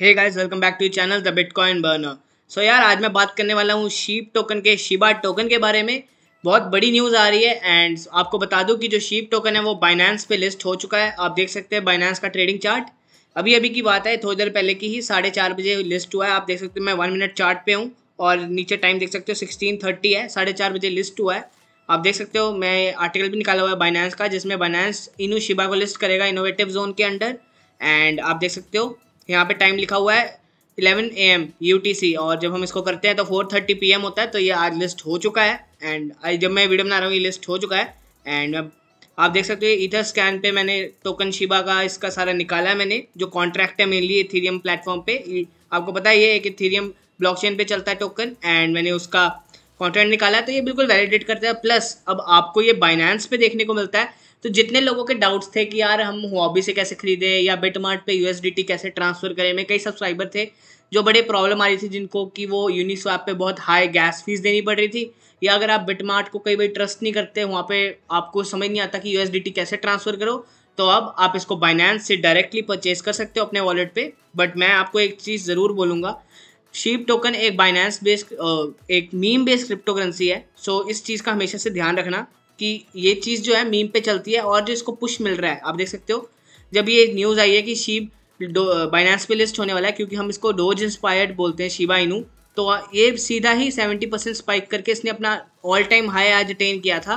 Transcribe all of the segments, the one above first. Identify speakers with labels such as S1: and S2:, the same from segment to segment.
S1: hey guys welcome back to channel the bitcoin burner so यार आज मैं बात करने वाला हूँ शीप टोकन के शिबा टोकन के बारे में बहुत बड़ी न्यूज़ आ रही है एंड आपको बता दूँ कि जो शीप टोकन है वो बाइनेंस पे लिस्ट हो चुका है आप देख सकते हैं बाइनेंस का ट्रेडिंग चार्ट अभी अभी की बात है थोड़ी देर पहले की ही साढ़े चार बजे लिस्ट हुआ है आप देख सकते हो मैं वन मिनट चार्ट पे हूँ और नीचे टाइम देख सकते हो सिक्सटीन थर्टी है साढ़े चार बजे लिस्ट हुआ है आप देख सकते हो मैं आर्टिकल भी निकाला हुआ है बाइनेंस का जिसमें बाइनेंस इनू शिबा को लिस्ट करेगा इनोवेटिव जोन के अंडर एंड आप देख सकते हो यहाँ पे टाइम लिखा हुआ है 11 ए एम यू और जब हम इसको करते हैं तो 4:30 थर्टी पी एम होता है तो ये आज लिस्ट हो चुका है एंड जब मैं वीडियो बना रहा हूँ ये लिस्ट हो चुका है एंड अब आप देख सकते हो इधर स्कैन पे मैंने टोकन शिबा का इसका सारा निकाला है मैंने जो कॉन्ट्रैक्ट है मेनली थीरियम प्लेटफॉर्म पे आपको पता ही है कि इथीरियम ब्लॉकचेन पे चलता है टोकन एंड मैंने उसका कॉन्ट्रैक्ट निकाला है तो ये बिल्कुल वैलिडेट करता है प्लस अब आपको ये बाइनेंस पे देखने को मिलता है तो जितने लोगों के डाउट्स थे कि यार हम हॉबी से कैसे खरीदें या बिटमार्ट पे यूएसडीटी कैसे ट्रांसफ़र करें मैं कई सब्सक्राइबर थे जो बड़े प्रॉब्लम आ रही थी जिनको कि वो यूनिस्वैप पे बहुत हाई गैस फीस देनी पड़ रही थी या अगर आप बिटमार्ट को कई बार ट्रस्ट नहीं करते वहाँ पे आपको समझ नहीं आता कि यू कैसे ट्रांसफ़र करो तो अब आप इसको बाइनेंस से डायरेक्टली परचेज कर सकते हो अपने वॉलेट पे बट मैं आपको एक चीज़ ज़रूर बोलूँगा शीप टोकन एक बाइनेंस बेस्ड एक मीम बेस्ड क्रिप्टोकरेंसी है सो इस चीज़ का हमेशा से ध्यान रखना कि ये चीज़ जो है मीम पे चलती है और जो इसको पुश मिल रहा है आप देख सकते हो जब ये न्यूज़ आई है कि शीब बाइनेंस पे लिस्ट होने वाला है क्योंकि हम इसको डोज इंस्पायर्ड बोलते हैं शिवा इनू तो ये सीधा ही सेवेंटी परसेंट स्पाइक करके इसने अपना ऑल टाइम हाई आज अटेन किया था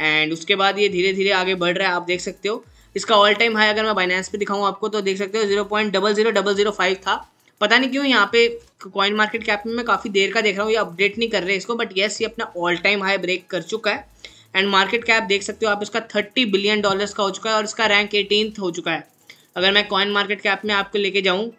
S1: एंड उसके बाद ये धीरे धीरे आगे बढ़ रहा है आप देख सकते हो इसका ऑल टाइम हाई अगर मैं बाइनेंस पे दिखाऊँ आपको तो देख सकते हो zero point double zero double zero five था पता नहीं क्यों यहाँ पे कॉइन मार्केट कैप में मैं काफ़ी देर का देख रहा हूँ ये अपडेट नहीं कर रहे इसको बट येस ये अपना ऑल टाइम हाई ब्रेक कर चुका है एंड मार्केट कैप देख सकते हो आप इसका थर्टी बिलियन डॉलर्स का हो चुका है और इसका रैंक एटीन हो चुका है अगर मैं कॉइन मार्केट कैप में आपको लेके जाऊँ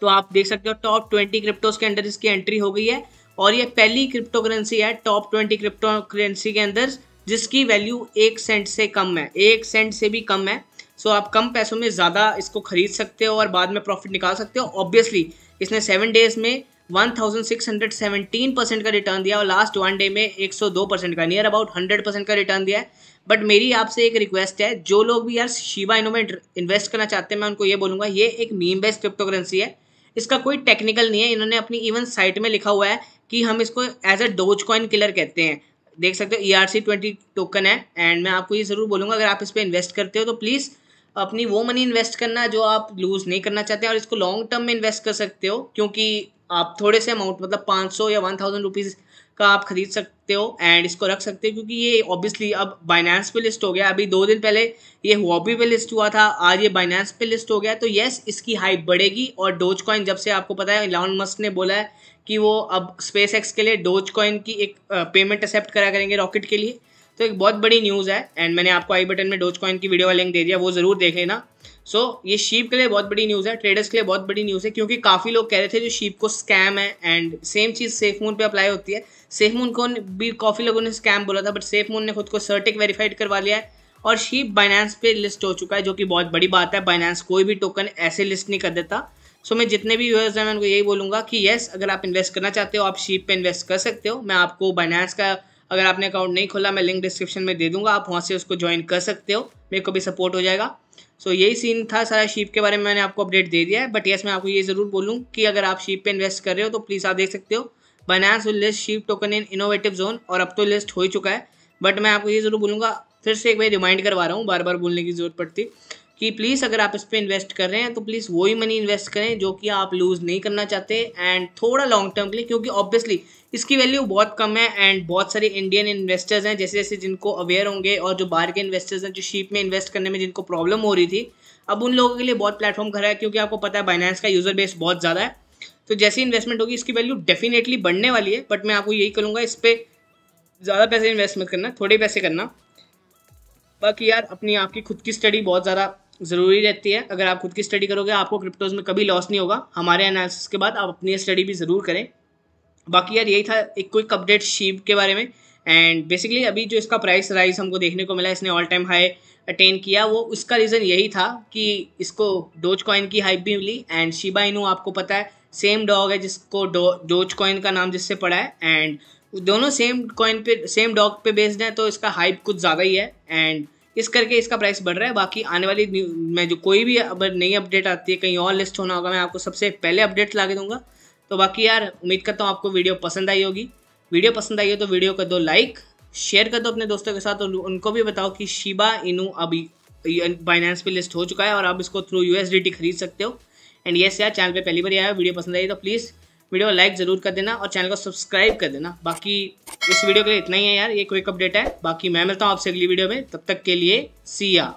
S1: तो आप देख सकते हो टॉप ट्वेंटी क्रिप्टोज के अंदर इसकी एंट्री हो गई है और ये पहली क्रिप्टो करेंसी है टॉप ट्वेंटी क्रिप्टो करेंसी के अंदर जिसकी वैल्यू एक सेंट से कम है एक सेंट से भी कम है सो आप कम पैसों में ज़्यादा इसको खरीद सकते हो और बाद में प्रॉफिट निकाल सकते हो ऑब्वियसली इसने सेवन डेज में 1617 परसेंट का रिटर्न दिया और लास्ट वन डे में 102 परसेंट का नियर अबाउट 100 परसेंट का रिटर्न दिया है बट मेरी आपसे एक रिक्वेस्ट है जो लोग भी यार शिवा इनो में इन्वेस्ट करना चाहते हैं मैं उनको ये बोलूँगा ये एक मीम बेस्ड क्रिप्टो करेंसी है इसका कोई टेक्निकल नहीं है इन्होंने अपनी इवन साइट में लिखा हुआ है कि हम इसको as a Doge coin killer कहते हैं देख सकते हो E R C twenty token है एंड मैं आपको ये ज़रूर बोलूंगा अगर आप इस पर इन्वेस्ट करते हो तो प्लीज़ अपनी वो मनी इन्वेस्ट करना जो आप लूज़ नहीं करना चाहते और इसको लॉन्ग टर्म में इन्वेस्ट कर सकते हो क्योंकि आप थोड़े से अमाउंट मतलब 500 या 1000 थाउजेंड रुपीज़ का आप खरीद सकते हो एंड इसको रख सकते हो क्योंकि ये ऑब्वियसली अब बाइनेंस पे लिस्ट हो गया अभी दो दिन पहले ये हॉबी पे लिस्ट हुआ था आज ये बाइनेंस पे लिस्ट हो गया तो येस इसकी हाइप बढ़ेगी और डोज कॉइन जब से आपको पता है इलाउन मस्क ने बोला है कि वो अब स्पेस एक्स के लिए डोज कॉइन की एक पेमेंट एक्सेप्ट करा करेंगे रॉकेट के लिए तो एक बहुत बड़ी न्यूज़ है एंड मैंने आपको आई बटन में डोज कॉइन की वीडियो का लिंक दे दिया वो ज़रूर देख लेना सो so, ये शीप के लिए बहुत बड़ी न्यूज़ है ट्रेडर्स के लिए बहुत बड़ी न्यूज़ है क्योंकि काफ़ी लोग कह रहे थे जो शीप को स्कैम है एंड सेम चीज़ सेफ मून पर अप्लाई होती है सेफ मून को भी काफ़ी लोगों ने स्कैम बोला था बट सेफ मून ने खुद को सर्टिक वेरीफाइड करवा लिया है और शीप बाइनेंस पे लिस्ट हो चुका है जो कि बहुत बड़ी बात है बाइनेंस कोई भी टोकन ऐसे लिस्ट नहीं कर देता सो so, मैं जितने भी व्यूअर्स हैं मैं उनको यही बोलूँगा कि येस अगर आप इन्वेस्ट करना चाहते हो आप शीप पर इन्वेस्ट कर सकते हो मैं आपको बाइनेंस का अगर आपने अकाउंट नहीं खोला मैं लिंक डिस्क्रिप्शन में दे दूंगा आप वहाँ से उसको ज्वाइन कर सकते हो मेरे को भी सपोर्ट हो जाएगा सो so, यही सीन था सारा शीप के बारे में मैंने आपको अपडेट दे दिया है बट येस मैं आपको ये ज़रूर बोलूँ कि अगर आप शीप पे इन्वेस्ट कर रहे हो तो प्लीज़ आप देख सकते हो Binance will list sheep token in innovative zone और अब तो लिस्ट हो ही चुका है बट मैं आपको ये ज़रूर बोलूँगा फिर से एक बार रिमाइंड करवा रहा हूँ बार बार बोलने की ज़रूरत पड़ती कि प्लीज़ अगर आप इस पर इन्वेस्ट कर रहे हैं तो प्लीज़ वही मनी इन्वेस्ट करें जो कि आप लूज़ नहीं करना चाहते एंड थोड़ा लॉन्ग टर्म के लिए क्योंकि ऑब्वियसली इसकी वैल्यू बहुत कम है एंड बहुत सारे इंडियन इन्वेस्टर्स हैं जैसे जैसे जिनको अवेयर होंगे और जो बाहर के इन्वेस्टर्स हैं जो शीप में इन्वेस्ट करने में जिनको प्रॉब्लम हो रही थी अब उन लोगों के लिए बहुत प्लेटफॉर्म खड़ा है क्योंकि आपको पता है बाइनेंस का यूज़र बेस बहुत ज़्यादा है तो जैसी इन्वेस्टमेंट होगी इसकी वैल्यू डेफिनेटली बढ़ने वाली है बट मैं आपको यही करूँगा इस पर ज़्यादा पैसे इन्वेस्टमेंट करना थोड़े पैसे करना बाकी यार अपनी आपकी खुद की स्टडी बहुत ज़्यादा ज़रूरी रहती है अगर आप खुद की स्टडी करोगे आपको क्रिप्टोज़ में कभी लॉस नहीं होगा हमारे एनालिसिस के बाद आप अपनी स्टडी भी ज़रूर करें बाकी यार यही था एक क्विक अपडेट शीप के बारे में एंड बेसिकली अभी जो इसका प्राइस राइज हमको देखने को मिला इसने ऑल टाइम हाई अटेन किया वो उसका रीज़न यही था कि इसको डोज कॉइन की हाइप भी मिली एंड शिबा इनू आपको पता है सेम डॉग है जिसको डो डोज कॉइन का नाम जिससे पड़ा है एंड दोनों सेम कॉइन पे सेम डॉग पे बेस्ड हैं तो इसका हाइप कुछ ज़्यादा ही है एंड इस करके इसका प्राइस बढ़ रहा है बाकी आने वाली में जो कोई भी अब नई अपडेट आती है कहीं और लिस्ट होना होगा मैं आपको सबसे पहले अपडेट ला के दूंगा तो बाकी यार उम्मीद करता हूँ आपको वीडियो पसंद आई होगी वीडियो पसंद आई हो तो वीडियो कर दो लाइक शेयर कर दो अपने दोस्तों के साथ और उनको भी बताओ कि शिबा इनू अभी फाइनेंस पे लिस्ट हो चुका है और आप इसको थ्रू यूएसडीटी खरीद सकते हो एंड येस यार चैनल पे पहली बार आया वीडियो पसंद आई तो प्लीज़ वीडियो को लाइक ज़रूर कर देना और चैनल को सब्सक्राइब कर देना बाकी इस वीडियो के लिए इतना ही है यार ये क्विक अपडेट है बाकी मैं मिलता हूँ आपसे अगली वीडियो में तब तक के लिए सिया